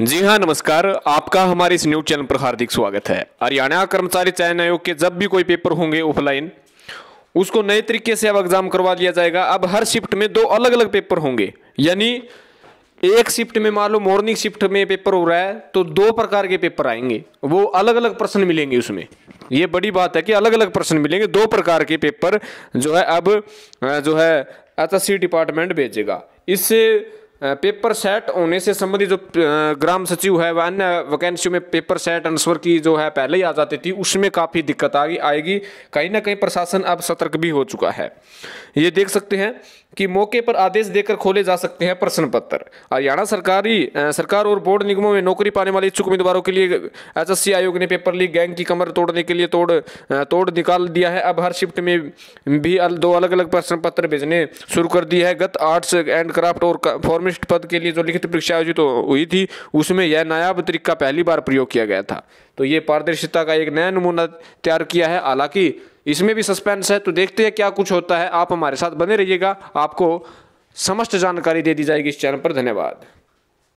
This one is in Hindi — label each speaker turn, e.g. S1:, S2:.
S1: जी हाँ नमस्कार आपका हमारे इस न्यूज चैनल पर हार्दिक स्वागत है हरियाणा कर्मचारी चयन आयोग के जब भी कोई पेपर होंगे ऑफलाइन उसको नए तरीके से अब एग्जाम करवा लिया जाएगा अब हर शिफ्ट में दो अलग अलग पेपर होंगे यानी एक शिफ्ट में मान लो मॉर्निंग शिफ्ट में पेपर हो रहा है तो दो प्रकार के पेपर आएंगे वो अलग अलग प्रश्न मिलेंगे उसमें ये बड़ी बात है कि अलग अलग प्रश्न मिलेंगे दो प्रकार के पेपर जो है अब जो है एच डिपार्टमेंट भेजेगा इससे पेपर सेट होने से संबंधित जो ग्राम सचिव है वह अन्य वैकेंसियों में पेपर सेट आंसर की जो है पहले ही आ जाती थी उसमें काफ़ी दिक्कत आ आएगी कहीं ना कहीं प्रशासन अब सतर्क भी हो चुका है ये देख सकते हैं कि मौके पर आदेश देकर खोले जा सकते हैं प्रश्न पत्र हरियाणा सरकारी सरकार और बोर्ड निगमों में नौकरी पाने वाले इच्छुक उम्मीदवारों के लिए एस आयोग ने पेपर लीक गैंग की कमर तोड़ने के लिए तोड़ तोड़ निकाल दिया है अब हर शिफ्ट में भी दो अलग अलग प्रश्न पत्र भेजने शुरू कर दिए है गत आर्ट्स एंड क्राफ्ट और फॉर्मेट इकोनॉमिस्ट पद के लिए जो लिखित परीक्षा आयोजित तो हुई थी उसमें यह नायाब तरीका पहली बार प्रयोग किया गया था तो ये पारदर्शिता का एक नया नमूना तैयार किया है हालांकि इसमें भी सस्पेंस है तो देखते हैं क्या कुछ होता है आप हमारे साथ बने रहिएगा आपको समस्त जानकारी दे दी जाएगी इस चैनल पर धन्यवाद